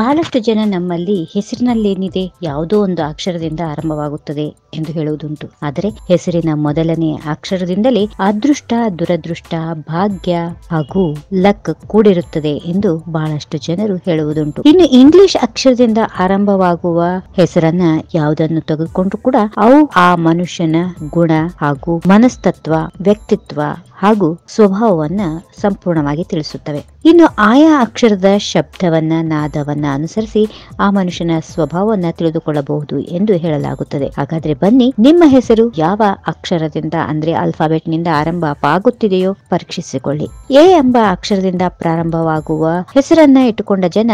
ಬಹಳಷ್ಟು ಜನ ನಮ್ಮಲ್ಲಿ ಹೆಸರಿನಲ್ಲೇನಿದೆ ಯಾವುದೋ ಒಂದು ಅಕ್ಷರದಿಂದ ಆರಂಭವಾಗುತ್ತದೆ ಎಂದು ಹೇಳುವುದುಂಟು ಆದರೆ ಹೆಸರಿನ ಮೊದಲನೇ ಅಕ್ಷರದಿಂದಲೇ ಅದೃಷ್ಟ ದುರದೃಷ್ಟ ಭಾಗ್ಯ ಹಾಗೂ ಲಕ್ ಕೂಡಿರುತ್ತದೆ ಎಂದು ಬಹಳಷ್ಟು ಜನರು ಹೇಳುವುದುಂಟು ಇನ್ನು ಇಂಗ್ಲಿಷ್ ಅಕ್ಷರದಿಂದ ಆರಂಭವಾಗುವ ಹೆಸರನ್ನ ಯಾವುದನ್ನು ತೆಗೆದುಕೊಂಡು ಕೂಡ ಅವು ಆ ಮನುಷ್ಯನ ಗುಣ ಹಾಗೂ ಮನಸ್ತತ್ವ ವ್ಯಕ್ತಿತ್ವ ಹಾಗೂ ಸ್ವಭಾವವನ್ನ ಸಂಪೂರ್ಣವಾಗಿ ತಿಳಿಸುತ್ತವೆ ಇನ್ನು ಆಯಾ ಅಕ್ಷರದ ಶಬ್ದವನ್ನ ನಾದವನ್ನ ಅನುಸರಿಸಿ ಆ ಮನುಷ್ಯನ ಸ್ವಭಾವವನ್ನು ತಿಳಿದುಕೊಳ್ಳಬಹುದು ಎಂದು ಹೇಳಲಾಗುತ್ತದೆ ಹಾಗಾದ್ರೆ ಬನ್ನಿ ನಿಮ್ಮ ಹೆಸರು ಯಾವ ಅಕ್ಷರದಿಂದ ಅಂದ್ರೆ ಅಲ್ಫಾಬೆಟ್ ನಿಂದ ಆರಂಭವಾಗುತ್ತಿದೆಯೋ ಪರೀಕ್ಷಿಸಿಕೊಳ್ಳಿ ಎ ಎಂಬ ಅಕ್ಷರದಿಂದ ಪ್ರಾರಂಭವಾಗುವ ಹೆಸರನ್ನ ಇಟ್ಟುಕೊಂಡ ಜನ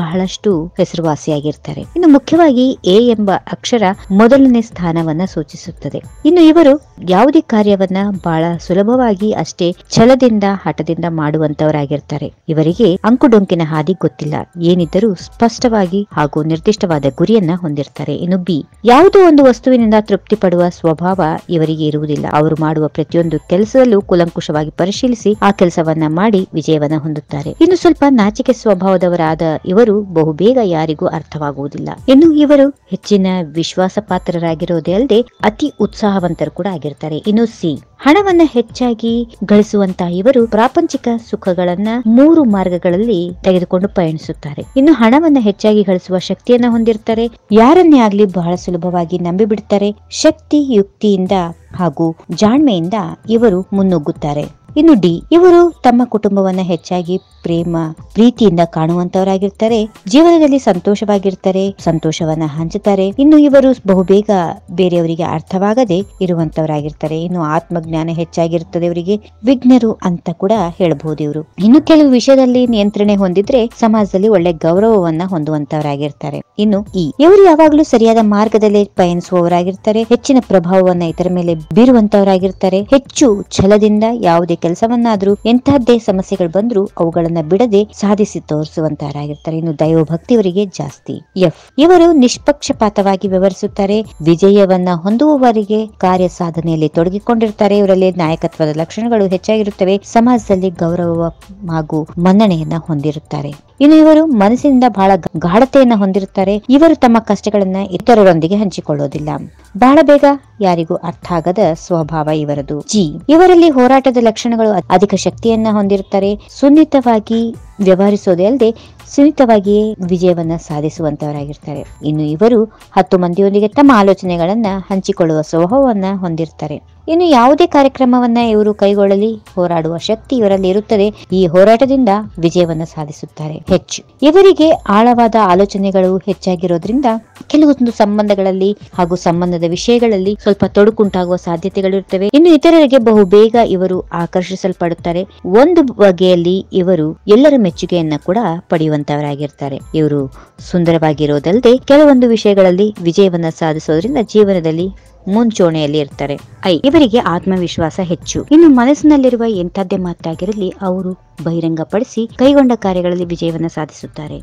ಬಹಳಷ್ಟು ಹೆಸರುವಾಸಿಯಾಗಿರ್ತಾರೆ ಇನ್ನು ಮುಖ್ಯವಾಗಿ ಎ ಎಂಬ ಅಕ್ಷರ ಮೊದಲನೇ ಸ್ಥಾನವನ್ನ ಸೂಚಿಸುತ್ತದೆ ಇನ್ನು ಇವರು ಯಾವುದೇ ಕಾರ್ಯವನ್ನ ಬಹಳ ಸುಲಭವಾಗಿ ಅಷ್ಟೇ ಛಲದಿಂದ ಹಠದಿಂದ ಮಾಡುವಂತವರಾಗಿರ್ತಾರೆ ಇವರಿಗೆ ಅಂಕುಡೊಂಕಿನ ಹಾದಿ ಗೊತ್ತಿಲ್ಲ ಏನಿದ್ದರೂ ಯಾರಾದರೂ ಸ್ಪಷ್ಟವಾಗಿ ಹಾಗೂ ನಿರ್ದಿಷ್ಟವಾದ ಗುರಿಯನ್ನ ಹೊಂದಿರ್ತಾರೆ ಇನ್ನು ಬಿ ಯಾವುದೋ ಒಂದು ವಸ್ತುವಿನಿಂದ ತೃಪ್ತಿ ಪಡುವ ಸ್ವಭಾವ ಇವರಿಗೆ ಇರುವುದಿಲ್ಲ ಅವರು ಮಾಡುವ ಪ್ರತಿಯೊಂದು ಕೆಲಸದಲ್ಲೂ ಕುಲಂಕುಷವಾಗಿ ಪರಿಶೀಲಿಸಿ ಆ ಕೆಲಸವನ್ನ ಮಾಡಿ ವಿಜಯವನ್ನ ಹೊಂದುತ್ತಾರೆ ಇನ್ನು ಸ್ವಲ್ಪ ನಾಚಿಕೆ ಸ್ವಭಾವದವರಾದ ಇವರು ಬಹುಬೇಗ ಯಾರಿಗೂ ಅರ್ಥವಾಗುವುದಿಲ್ಲ ಇನ್ನು ಇವರು ಹೆಚ್ಚಿನ ವಿಶ್ವಾಸ ಪಾತ್ರರಾಗಿರೋದೇ ಅಲ್ಲದೆ ಅತಿ ಉತ್ಸಾಹವಂತರು ಕೂಡ ಆಗಿರ್ತಾರೆ ಇನ್ನು ಸಿ ಹಣವನ್ನ ಹೆಚ್ಚಾಗಿ ಗಳಿಸುವಂತಹ ಇವರು ಪ್ರಾಪಂಚಿಕ ಸುಖಗಳನ್ನ ಮೂರು ಮಾರ್ಗಗಳಲ್ಲಿ ತೆಗೆದುಕೊಂಡು ಪಯಣಿಸುತ್ತಾರೆ ಇನ್ನು ಇನ್ನು ಹಣವನ್ನು ಹೆಚ್ಚಾಗಿ ಗಳಿಸುವ ಶಕ್ತಿಯನ್ನ ಹೊಂದಿರ್ತಾರೆ ಯಾರನ್ನೇ ಆಗ್ಲಿ ಬಹಳ ಸುಲಭವಾಗಿ ನಂಬಿಬಿಡ್ತಾರೆ ಶಕ್ತಿ ಯುಕ್ತಿಯಿಂದ ಹಾಗೂ ಜಾಣ್ಮೆಯಿಂದ ಇವರು ಮುನ್ನುಗ್ಗುತ್ತಾರೆ ಇನ್ನು ಡಿ ಇವರು ತಮ್ಮ ಕುಟುಂಬವನ್ನ ಹೆಚ್ಚಾಗಿ ಪ್ರೇಮ ಪ್ರೀತಿಯಿಂದ ಕಾಣುವಂತವರಾಗಿರ್ತಾರೆ ಜೀವನದಲ್ಲಿ ಸಂತೋಷವಾಗಿರ್ತಾರೆ ಸಂತೋಷವನ್ನ ಹಂಚುತ್ತಾರೆ ಇನ್ನು ಇವರು ಬಹುಬೇಗ ಬೇರೆಯವರಿಗೆ ಅರ್ಥವಾಗದೆ ಇರುವಂತವರಾಗಿರ್ತಾರೆ ಇನ್ನು ಆತ್ಮಜ್ಞಾನ ಹೆಚ್ಚಾಗಿರುತ್ತದೆ ಇವರಿಗೆ ವಿಘ್ನರು ಅಂತ ಕೂಡ ಹೇಳಬಹುದು ಇವರು ಇನ್ನು ಕೆಲವು ವಿಷಯದಲ್ಲಿ ನಿಯಂತ್ರಣೆ ಹೊಂದಿದ್ರೆ ಸಮಾಜದಲ್ಲಿ ಒಳ್ಳೆ ಗೌರವವನ್ನ ಹೊಂದುವಂತವರಾಗಿರ್ತಾರೆ ಇನ್ನು ಇ ಇವರು ಯಾವಾಗಲೂ ಸರಿಯಾದ ಮಾರ್ಗದಲ್ಲಿ ಪಯಣಿಸುವವರಾಗಿರ್ತಾರೆ ಹೆಚ್ಚಿನ ಪ್ರಭಾವವನ್ನ ಇತರ ಮೇಲೆ ಬೀರುವಂತವರಾಗಿರ್ತಾರೆ ಹೆಚ್ಚು ಛಲದಿಂದ ಯಾವುದೇ ಕೆಲಸವನ್ನಾದ್ರೂ ಎಂತಹದ್ದೇ ಸಮಸ್ಯೆಗಳು ಬಂದ್ರೂ ಅವುಗಳನ್ನ ಬಿಡದೆ ಸಾಧಿಸಿ ತೋರಿಸುವಂತಹರಾಗಿರ್ತಾರೆ ಇನ್ನು ದೈವಭಕ್ತಿಯವರಿಗೆ ಜಾಸ್ತಿ ಎಫ್ ಇವರು ನಿಷ್ಪಕ್ಷಪಾತವಾಗಿ ವ್ಯವಹರಿಸುತ್ತಾರೆ ವಿಜಯವನ್ನ ಹೊಂದುವವರಿಗೆ ಕಾರ್ಯ ಸಾಧನೆಯಲ್ಲಿ ತೊಡಗಿಕೊಂಡಿರ್ತಾರೆ ಇವರಲ್ಲಿ ನಾಯಕತ್ವದ ಲಕ್ಷಣಗಳು ಹೆಚ್ಚಾಗಿರುತ್ತವೆ ಸಮಾಜದಲ್ಲಿ ಗೌರವ ಹಾಗೂ ಮನ್ನಣೆಯನ್ನ ಹೊಂದಿರುತ್ತಾರೆ ಇನ್ನು ಇವರು ಮನಸ್ಸಿನಿಂದ ಬಹಳ ಗಾಢತೆಯನ್ನ ಹೊಂದಿರುತ್ತಾರೆ ಇವರು ತಮ್ಮ ಕಷ್ಟಗಳನ್ನ ಇತರರೊಂದಿಗೆ ಹಂಚಿಕೊಳ್ಳೋದಿಲ್ಲ ಬಹಳ ಬೇಗ ಯಾರಿಗೂ ಅರ್ಥ ಆಗದ ಸ್ವಭಾವ ಇವರದು ಜಿ ಇವರಲ್ಲಿ ಹೋರಾಟದ ಲಕ್ಷಣಗಳು ಅಧಿಕ ಶಕ್ತಿಯನ್ನ ಹೊಂದಿರುತ್ತಾರೆ ಸುನ್ನಿತವಾಗಿ ವ್ಯವಹರಿಸೋದೇ ಅಲ್ಲದೆ ಸುನಿತವಾಗಿಯೇ ವಿಜಯವನ್ನ ಸಾಧಿಸುವಂತವರಾಗಿರ್ತಾರೆ ಇನ್ನು ಇವರು ಹತ್ತು ಮಂದಿಯೊಂದಿಗೆ ತಮ್ಮ ಆಲೋಚನೆಗಳನ್ನ ಹಂಚಿಕೊಳ್ಳುವ ಸ್ವಭಾವವನ್ನ ಹೊಂದಿರ್ತಾರೆ ಇನ್ನು ಯಾವುದೇ ಕಾರ್ಯಕ್ರಮವನ್ನ ಇವರು ಕೈಗೊಳ್ಳಲಿ ಹೋರಾಡುವ ಶಕ್ತಿ ಇವರಲ್ಲಿ ಇರುತ್ತದೆ ಈ ಹೋರಾಟದಿಂದ ವಿಜಯವನ್ನ ಸಾಧಿಸುತ್ತಾರೆ ಹೆಚ್ಚು ಇವರಿಗೆ ಆಳವಾದ ಆಲೋಚನೆಗಳು ಹೆಚ್ಚಾಗಿರೋದ್ರಿಂದ ಕೆಲವೊಂದು ಸಂಬಂಧಗಳಲ್ಲಿ ಹಾಗೂ ಸಂಬಂಧದ ವಿಷಯಗಳಲ್ಲಿ ಸ್ವಲ್ಪ ತೊಡಕುಂಟಾಗುವ ಇರುತ್ತವೆ ಇನ್ನು ಇತರರಿಗೆ ಬಹು ಬೇಗ ಇವರು ಆಕರ್ಷಿಸಲ್ಪಡುತ್ತಾರೆ ಒಂದು ಬಗೆಯಲ್ಲಿ ಇವರು ಎಲ್ಲರ ಮೆಚ್ಚುಗೆಯನ್ನ ಕೂಡ ಪಡೆಯುವಂತವರಾಗಿರ್ತಾರೆ ಇವರು ಸುಂದರವಾಗಿರೋದಲ್ಲದೆ ಕೆಲವೊಂದು ವಿಷಯಗಳಲ್ಲಿ ವಿಜಯವನ್ನ ಸಾಧಿಸೋದ್ರಿಂದ ಜೀವನದಲ್ಲಿ ಮುಂಚೂಣಿಯಲ್ಲಿ ಇರ್ತಾರೆ ಐ ಇವರಿಗೆ ಆತ್ಮವಿಶ್ವಾಸ ಹೆಚ್ಚು ಇನ್ನು ಮನಸ್ಸಿನಲ್ಲಿರುವ ಎಂಥದ್ದೇ ಮಾತಾಗಿರಲಿ ಅವರು ಬಹಿರಂಗಪಡಿಸಿ ಕೈಗೊಂಡ ಕಾರ್ಯಗಳಲ್ಲಿ ವಿಜಯವನ್ನು ಸಾಧಿಸುತ್ತಾರೆ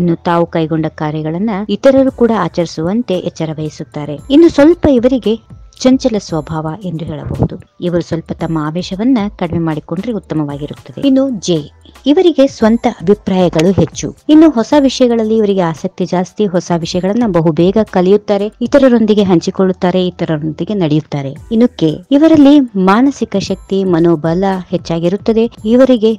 ಇನ್ನು ತಾವು ಕೈಗೊಂಡ ಕಾರ್ಯಗಳನ್ನ ಇತರರು ಕೂಡ ಆಚರಿಸುವಂತೆ ಎಚ್ಚರ ವಹಿಸುತ್ತಾರೆ ಇನ್ನು ಸ್ವಲ್ಪ ಇವರಿಗೆ ಚಂಚಲ ಸ್ವಭಾವ ಎಂದು ಹೇಳಬಹುದು ಇವರು ಸ್ವಲ್ಪ ತಮ್ಮ ಆವೇಶವನ್ನ ಕಡಿಮೆ ಮಾಡಿಕೊಂಡ್ರೆ ಉತ್ತಮವಾಗಿರುತ್ತದೆ ಇನ್ನು ಜೆ ಇವರಿಗೆ ಸ್ವಂತ ಅಭಿಪ್ರಾಯಗಳು ಹೆಚ್ಚು ಇನ್ನು ಹೊಸ ವಿಷಯಗಳಲ್ಲಿ ಇವರಿಗೆ ಆಸಕ್ತಿ ಜಾಸ್ತಿ ಹೊಸ ವಿಷಯಗಳನ್ನ ಬಹು ಬೇಗ ಕಲಿಯುತ್ತಾರೆ ಇತರರೊಂದಿಗೆ ಹಂಚಿಕೊಳ್ಳುತ್ತಾರೆ ಇತರರೊಂದಿಗೆ ನಡೆಯುತ್ತಾರೆ ಇನ್ನು ಕೆ ಇವರಲ್ಲಿ ಮಾನಸಿಕ ಶಕ್ತಿ ಮನೋಬಲ ಹೆಚ್ಚಾಗಿರುತ್ತದೆ ಇವರಿಗೆ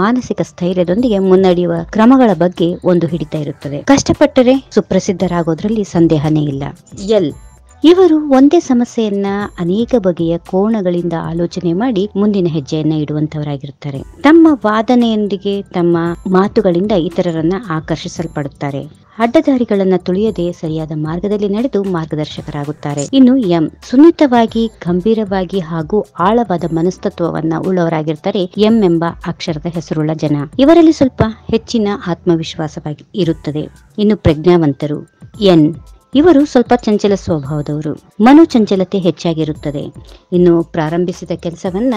ಮಾನಸಿಕ ಸ್ಥೈರ್ಯದೊಂದಿಗೆ ಮುನ್ನಡೆಯುವ ಕ್ರಮಗಳ ಬಗ್ಗೆ ಒಂದು ಹಿಡಿತ ಇರುತ್ತದೆ ಕಷ್ಟಪಟ್ಟರೆ ಸುಪ್ರಸಿದ್ಧರಾಗೋದ್ರಲ್ಲಿ ಸಂದೇಹನೇ ಇಲ್ಲ ಎಲ್ ಇವರು ಒಂದೇ ಸಮಸ್ಯೆಯನ್ನ ಅನೇಕ ಬಗೆಯ ಕೋಣಗಳಿಂದ ಆಲೋಚನೆ ಮಾಡಿ ಮುಂದಿನ ಹೆಜ್ಜೆಯನ್ನ ಇಡುವಂತವರಾಗಿರುತ್ತಾರೆ ತಮ್ಮ ವಾದನೆಯೊಂದಿಗೆ ತಮ್ಮ ಮಾತುಗಳಿಂದ ಇತರರನ್ನ ಆಕರ್ಷಿಸಲ್ಪಡುತ್ತಾರೆ ಅಡ್ಡದಾರಿಗಳನ್ನ ತುಳಿಯದೆ ಸರಿಯಾದ ಮಾರ್ಗದಲ್ಲಿ ನಡೆದು ಮಾರ್ಗದರ್ಶಕರಾಗುತ್ತಾರೆ ಇನ್ನು ಎಂ ಸುನ್ನಿತವಾಗಿ ಗಂಭೀರವಾಗಿ ಹಾಗೂ ಆಳವಾದ ಮನಸ್ತತ್ವವನ್ನ ಉಳ್ಳವರಾಗಿರ್ತಾರೆ ಎಂ ಎಂಬ ಅಕ್ಷರದ ಹೆಸರುಳ್ಳ ಜನ ಇವರಲ್ಲಿ ಸ್ವಲ್ಪ ಹೆಚ್ಚಿನ ಆತ್ಮವಿಶ್ವಾಸವಾಗಿ ಇರುತ್ತದೆ ಇನ್ನು ಪ್ರಜ್ಞಾವಂತರು ಎನ್ ಇವರು ಸ್ವಲ್ಪ ಚಂಚಲ ಸ್ವಭಾವದವರು ಮನೋಚಂಚಲತೆ ಹೆಚ್ಚಾಗಿರುತ್ತದೆ ಇನ್ನು ಪ್ರಾರಂಭಿಸಿದ ಕೆಲಸವನ್ನ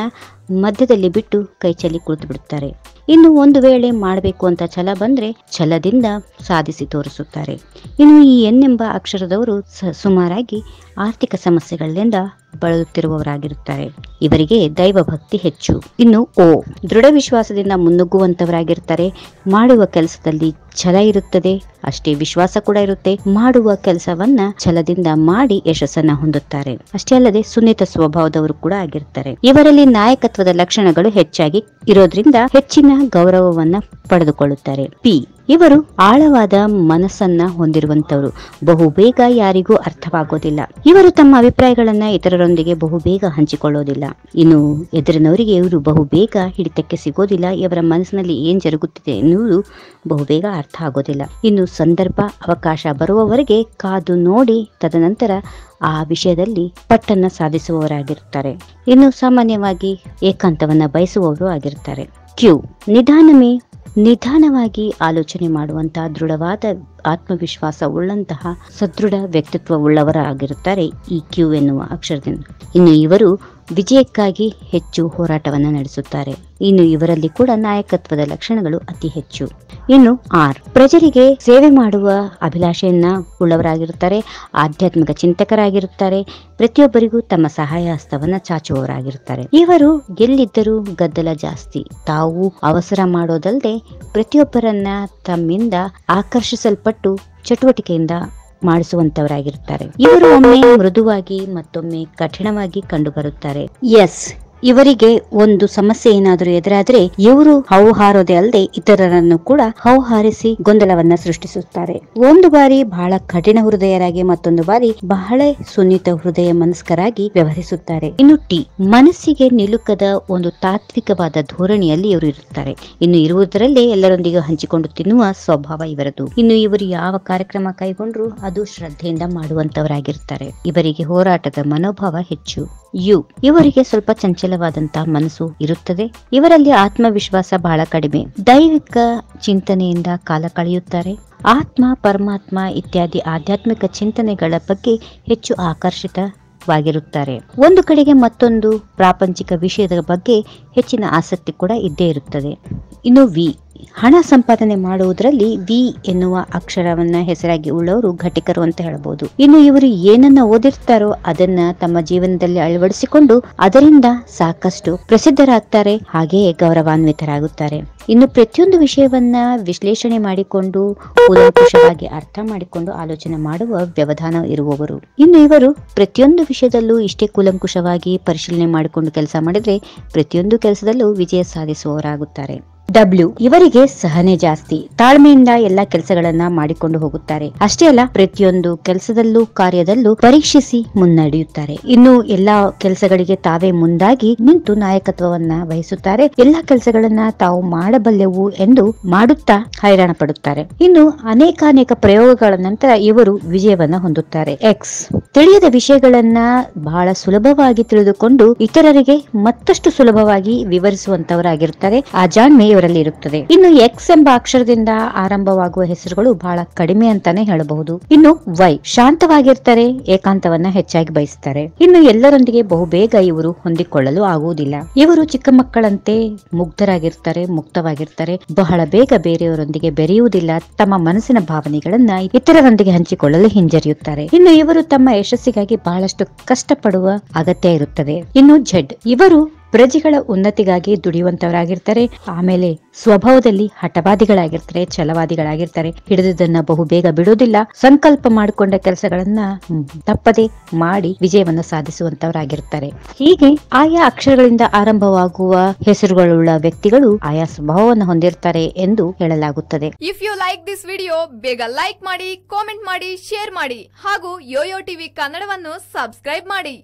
ಮಧ್ಯದಲ್ಲಿ ಬಿಟ್ಟು ಚೆಲ್ಲಿ ಕುಳಿತು ಬಿಡುತ್ತಾರೆ ಇನ್ನು ಒಂದು ವೇಳೆ ಮಾಡಬೇಕು ಅಂತ ಛಲ ಬಂದ್ರೆ ಛಲದಿಂದ ಸಾಧಿಸಿ ತೋರಿಸುತ್ತಾರೆ ಇನ್ನು ಈ ಎನ್ನೆಂಬ ಅಕ್ಷರದವರು ಸುಮಾರಾಗಿ ಆರ್ಥಿಕ ಸಮಸ್ಯೆಗಳಿಂದ ಬಳಲುತ್ತಿರುವವರಾಗಿರುತ್ತಾರೆ ಇವರಿಗೆ ದೈವ ಭಕ್ತಿ ಹೆಚ್ಚು ಇನ್ನು ಓ ದೃಢ ವಿಶ್ವಾಸದಿಂದ ಮುನ್ನುಗ್ಗುವಂತವರಾಗಿರ್ತಾರೆ ಮಾಡುವ ಕೆಲಸದಲ್ಲಿ ಛಲ ಇರುತ್ತದೆ ಅಷ್ಟೇ ವಿಶ್ವಾಸ ಕೂಡ ಇರುತ್ತೆ ಮಾಡುವ ಕೆಲಸವನ್ನ ಛಲದಿಂದ ಮಾಡಿ ಯಶಸ್ಸನ್ನ ಹೊಂದುತ್ತಾರೆ ಅಷ್ಟೇ ಅಲ್ಲದೆ ಸುನ್ನಿತ ಸ್ವಭಾವದವರು ಕೂಡ ಆಗಿರ್ತಾರೆ ಇವರಲ್ಲಿ ನಾಯಕತ್ವ ಲಕ್ಷಣಗಳು ಹೆಚ್ಚಾಗಿ ಇರೋದ್ರಿಂದ ಹೆಚ್ಚಿನ ಗೌರವವನ್ನ ಪಡೆದುಕೊಳ್ಳುತ್ತಾರೆ ಪಿ ಇವರು ಆಳವಾದ ಮನಸ್ಸನ್ನ ಹೊಂದಿರುವಂತವರು ಬಹುಬೇಗ ಯಾರಿಗೂ ಅರ್ಥವಾಗೋದಿಲ್ಲ ಇವರು ತಮ್ಮ ಅಭಿಪ್ರಾಯಗಳನ್ನ ಇತರರೊಂದಿಗೆ ಬಹುಬೇಗ ಹಂಚಿಕೊಳ್ಳೋದಿಲ್ಲ ಇನ್ನು ಎದುರಿನವರಿಗೆ ಇವರು ಬಹುಬೇಗ ಹಿಡಿತಕ್ಕೆ ಸಿಗೋದಿಲ್ಲ ಇವರ ಮನಸ್ಸಿನಲ್ಲಿ ಏನ್ ಜರುಗುತ್ತಿದೆ ಎನ್ನುವುದು ಬಹುಬೇಗ ಅರ್ಥ ಆಗೋದಿಲ್ಲ ಇನ್ನು ಸಂದರ್ಭ ಅವಕಾಶ ಬರುವವರೆಗೆ ಕಾದು ನೋಡಿ ತದನಂತರ ಆ ವಿಷಯದಲ್ಲಿ ಪಟ್ಟನ್ನ ಸಾಧಿಸುವವರಾಗಿರುತ್ತಾರೆ ಇನ್ನು ಸಾಮಾನ್ಯವಾಗಿ ಏಕಾಂತವನ್ನ ಬಯಸುವವರು ಆಗಿರುತ್ತಾರೆ ಕ್ಯೂ ನಿಧಾನಮೇ ನಿಧಾನವಾಗಿ ಆಲೋಚನೆ ಮಾಡುವಂತಹ ದೃಢವಾದ ಆತ್ಮವಿಶ್ವಾಸ ಉಳ್ಳಂತಹ ಸದೃಢ ವ್ಯಕ್ತಿತ್ವ ಉಳ್ಳವರಾಗಿರುತ್ತಾರೆ ಈ ಕ್ಯೂ ಎನ್ನುವ ಅಕ್ಷರದಿಂದ ಇನ್ನು ಇವರು ವಿಜಯಕ್ಕಾಗಿ ಹೆಚ್ಚು ಹೋರಾಟವನ್ನು ನಡೆಸುತ್ತಾರೆ ಇನ್ನು ಇವರಲ್ಲಿ ಕೂಡ ನಾಯಕತ್ವದ ಲಕ್ಷಣಗಳು ಅತಿ ಹೆಚ್ಚು ಇನ್ನು ಆರ್ ಪ್ರಜರಿಗೆ ಸೇವೆ ಮಾಡುವ ಅಭಿಲಾಷೆಯನ್ನ ಉಳ್ಳವರಾಗಿರುತ್ತಾರೆ ಆಧ್ಯಾತ್ಮಿಕ ಚಿಂತಕರಾಗಿರುತ್ತಾರೆ ಪ್ರತಿಯೊಬ್ಬರಿಗೂ ತಮ್ಮ ಸಹಾಯ ಹಸ್ತವನ್ನ ಚಾಚುವವರಾಗಿರುತ್ತಾರೆ ಇವರು ಗೆಲ್ಲಿದ್ದರೂ ಗದ್ದಲ ಜಾಸ್ತಿ ತಾವು ಅವಸರ ಮಾಡೋದಲ್ಲದೆ ಪ್ರತಿಯೊಬ್ಬರನ್ನ ತಮ್ಮಿಂದ ಆಕರ್ಷಿಸಲ್ಪಟ್ಟು ಪಟ್ಟು ಚಟುವಟಿಕೆಯಿಂದ ಮಾಡಿಸುವಂತವರಾಗಿರುತ್ತಾರೆ ಇವರು ಒಮ್ಮೆ ಮೃದುವಾಗಿ ಮತ್ತೊಮ್ಮೆ ಕಠಿಣವಾಗಿ ಕಂಡುಬರುತ್ತಾರೆ ಎಸ್ ಇವರಿಗೆ ಒಂದು ಸಮಸ್ಯೆ ಏನಾದರೂ ಎದುರಾದರೆ ಇವರು ಹಾರೋದೇ ಅಲ್ಲದೆ ಇತರರನ್ನು ಕೂಡ ಹಾರಿಸಿ ಗೊಂದಲವನ್ನ ಸೃಷ್ಟಿಸುತ್ತಾರೆ ಒಂದು ಬಾರಿ ಬಹಳ ಕಠಿಣ ಹೃದಯರಾಗಿ ಮತ್ತೊಂದು ಬಾರಿ ಬಹಳ ಸುನ್ನಿತ ಹೃದಯ ಮನಸ್ಕರಾಗಿ ವ್ಯವಹರಿಸುತ್ತಾರೆ ಇನ್ನು ಟಿ ಮನಸ್ಸಿಗೆ ನಿಲುಕದ ಒಂದು ತಾತ್ವಿಕವಾದ ಧೋರಣೆಯಲ್ಲಿ ಇವರು ಇರುತ್ತಾರೆ ಇನ್ನು ಇರುವುದರಲ್ಲೇ ಎಲ್ಲರೊಂದಿಗೆ ಹಂಚಿಕೊಂಡು ತಿನ್ನುವ ಸ್ವಭಾವ ಇವರದು ಇನ್ನು ಇವರು ಯಾವ ಕಾರ್ಯಕ್ರಮ ಕೈಗೊಂಡ್ರು ಅದು ಶ್ರದ್ಧೆಯಿಂದ ಮಾಡುವಂತವರಾಗಿರುತ್ತಾರೆ ಇವರಿಗೆ ಹೋರಾಟದ ಮನೋಭಾವ ಹೆಚ್ಚು ಯು ಇವರಿಗೆ ಸ್ವಲ್ಪ ಚಂಚಲವಾದಂತಹ ಮನಸ್ಸು ಇರುತ್ತದೆ ಇವರಲ್ಲಿ ಆತ್ಮವಿಶ್ವಾಸ ಬಹಳ ಕಡಿಮೆ ದೈವಿಕ ಚಿಂತನೆಯಿಂದ ಕಾಲ ಕಳೆಯುತ್ತಾರೆ ಆತ್ಮ ಪರಮಾತ್ಮ ಇತ್ಯಾದಿ ಆಧ್ಯಾತ್ಮಿಕ ಚಿಂತನೆಗಳ ಬಗ್ಗೆ ಹೆಚ್ಚು ಆಕರ್ಷಿತ ವಾಗಿರುತ್ತಾರೆ ಒಂದು ಕಡೆಗೆ ಮತ್ತೊಂದು ಪ್ರಾಪಂಚಿಕ ವಿಷಯದ ಬಗ್ಗೆ ಹೆಚ್ಚಿನ ಆಸಕ್ತಿ ಕೂಡ ಇದ್ದೇ ಇರುತ್ತದೆ ಇನ್ನು ವಿ ಹಣ ಸಂಪಾದನೆ ಮಾಡುವುದರಲ್ಲಿ ವಿ ಎನ್ನುವ ಅಕ್ಷರವನ್ನ ಹೆಸರಾಗಿ ಉಳ್ಳವರು ಘಟಿಕರು ಅಂತ ಹೇಳಬಹುದು ಇನ್ನು ಇವರು ಏನನ್ನ ಓದಿರ್ತಾರೋ ಅದನ್ನ ತಮ್ಮ ಜೀವನದಲ್ಲಿ ಅಳವಡಿಸಿಕೊಂಡು ಅದರಿಂದ ಸಾಕಷ್ಟು ಪ್ರಸಿದ್ಧರಾಗ್ತಾರೆ ಹಾಗೆಯೇ ಗೌರವಾನ್ವಿತರಾಗುತ್ತಾರೆ ಇನ್ನು ಪ್ರತಿಯೊಂದು ವಿಷಯವನ್ನ ವಿಶ್ಲೇಷಣೆ ಮಾಡಿಕೊಂಡು ಕೂಲಂಕುಷವಾಗಿ ಅರ್ಥ ಮಾಡಿಕೊಂಡು ಆಲೋಚನೆ ಮಾಡುವ ವ್ಯವಧಾನ ಇರುವವರು ಇನ್ನು ಇವರು ಪ್ರತಿಯೊಂದು ವಿಷಯದಲ್ಲೂ ಇಷ್ಟೇ ಕೂಲಂಕುಷವಾಗಿ ಪರಿಶೀಲನೆ ಮಾಡಿಕೊಂಡು ಕೆಲಸ ಮಾಡಿದ್ರೆ ಪ್ರತಿಯೊಂದು ಕೆಲಸದಲ್ಲೂ ವಿಜಯ ಸಾಧಿಸುವವರಾಗುತ್ತಾರೆ ಡಬ್ಲ್ಯೂ ಇವರಿಗೆ ಸಹನೆ ಜಾಸ್ತಿ ತಾಳ್ಮೆಯಿಂದ ಎಲ್ಲಾ ಕೆಲಸಗಳನ್ನ ಮಾಡಿಕೊಂಡು ಹೋಗುತ್ತಾರೆ ಅಷ್ಟೇ ಅಲ್ಲ ಪ್ರತಿಯೊಂದು ಕೆಲಸದಲ್ಲೂ ಕಾರ್ಯದಲ್ಲೂ ಪರೀಕ್ಷಿಸಿ ಮುನ್ನಡೆಯುತ್ತಾರೆ ಇನ್ನು ಎಲ್ಲಾ ಕೆಲಸಗಳಿಗೆ ತಾವೇ ಮುಂದಾಗಿ ನಿಂತು ನಾಯಕತ್ವವನ್ನ ವಹಿಸುತ್ತಾರೆ ಎಲ್ಲಾ ಕೆಲಸಗಳನ್ನ ತಾವು ಮಾಡಬಲ್ಲೆವು ಎಂದು ಮಾಡುತ್ತಾ ಹೈರಾಣ ಪಡುತ್ತಾರೆ ಇನ್ನು ಅನೇಕಾನೇಕ ಪ್ರಯೋಗಗಳ ನಂತರ ಇವರು ವಿಜಯವನ್ನ ಹೊಂದುತ್ತಾರೆ ಎಕ್ಸ್ ತಿಳಿಯದ ವಿಷಯಗಳನ್ನ ಬಹಳ ಸುಲಭವಾಗಿ ತಿಳಿದುಕೊಂಡು ಇತರರಿಗೆ ಮತ್ತಷ್ಟು ಸುಲಭವಾಗಿ ವಿವರಿಸುವಂತವರಾಗಿರುತ್ತಾರೆ ಆ ಜಾಣ್ಮೆ ಹೆಸರಲ್ಲಿ ಇರುತ್ತದೆ ಇನ್ನು ಎಕ್ಸ್ ಎಂಬ ಅಕ್ಷರದಿಂದ ಆರಂಭವಾಗುವ ಹೆಸರುಗಳು ಬಹಳ ಕಡಿಮೆ ಅಂತಾನೆ ಹೇಳಬಹುದು ಇನ್ನು ವೈ ಶಾಂತವಾಗಿರ್ತಾರೆ ಏಕಾಂತವನ್ನ ಹೆಚ್ಚಾಗಿ ಬಯಸ್ತಾರೆ ಇನ್ನು ಎಲ್ಲರೊಂದಿಗೆ ಬೇಗ ಇವರು ಹೊಂದಿಕೊಳ್ಳಲು ಆಗುವುದಿಲ್ಲ ಇವರು ಚಿಕ್ಕ ಮಕ್ಕಳಂತೆ ಮುಗ್ಧರಾಗಿರ್ತಾರೆ ಮುಕ್ತವಾಗಿರ್ತಾರೆ ಬಹಳ ಬೇಗ ಬೇರೆಯವರೊಂದಿಗೆ ಬೆರೆಯುವುದಿಲ್ಲ ತಮ್ಮ ಮನಸ್ಸಿನ ಭಾವನೆಗಳನ್ನ ಇತರರೊಂದಿಗೆ ಹಂಚಿಕೊಳ್ಳಲು ಹಿಂಜರಿಯುತ್ತಾರೆ ಇನ್ನು ಇವರು ತಮ್ಮ ಯಶಸ್ಸಿಗಾಗಿ ಬಹಳಷ್ಟು ಕಷ್ಟಪಡುವ ಅಗತ್ಯ ಇರುತ್ತದೆ ಇನ್ನು ಝೆಡ್ ಇವರು ಪ್ರಜೆಗಳ ಉನ್ನತಿಗಾಗಿ ದುಡಿಯುವಂತವರಾಗಿರ್ತಾರೆ ಆಮೇಲೆ ಸ್ವಭಾವದಲ್ಲಿ ಹಠವಾದಿಗಳಾಗಿರ್ತಾರೆ ಛಲವಾದಿಗಳಾಗಿರ್ತಾರೆ ಬಹು ಬೇಗ ಬಿಡೋದಿಲ್ಲ ಸಂಕಲ್ಪ ಮಾಡಿಕೊಂಡ ಕೆಲಸಗಳನ್ನ ತಪ್ಪದೆ ಮಾಡಿ ವಿಜಯವನ್ನ ಸಾಧಿಸುವಂತವರಾಗಿರ್ತಾರೆ ಹೀಗೆ ಆಯಾ ಅಕ್ಷರಗಳಿಂದ ಆರಂಭವಾಗುವ ಹೆಸರುಗಳುಳ್ಳ ವ್ಯಕ್ತಿಗಳು ಆಯಾ ಸ್ವಭಾವವನ್ನು ಹೊಂದಿರ್ತಾರೆ ಎಂದು ಹೇಳಲಾಗುತ್ತದೆ if you like this video ಬೇಗ ಲೈಕ್ ಮಾಡಿ ಕಾಮೆಂಟ್ ಮಾಡಿ ಶೇರ್ ಮಾಡಿ ಹಾಗೂ ಯೋಯೋ ಟಿವಿ ಕನ್ನಡವನ್ನು ಸಬ್ಸ್ಕ್ರೈಬ್ ಮಾಡಿ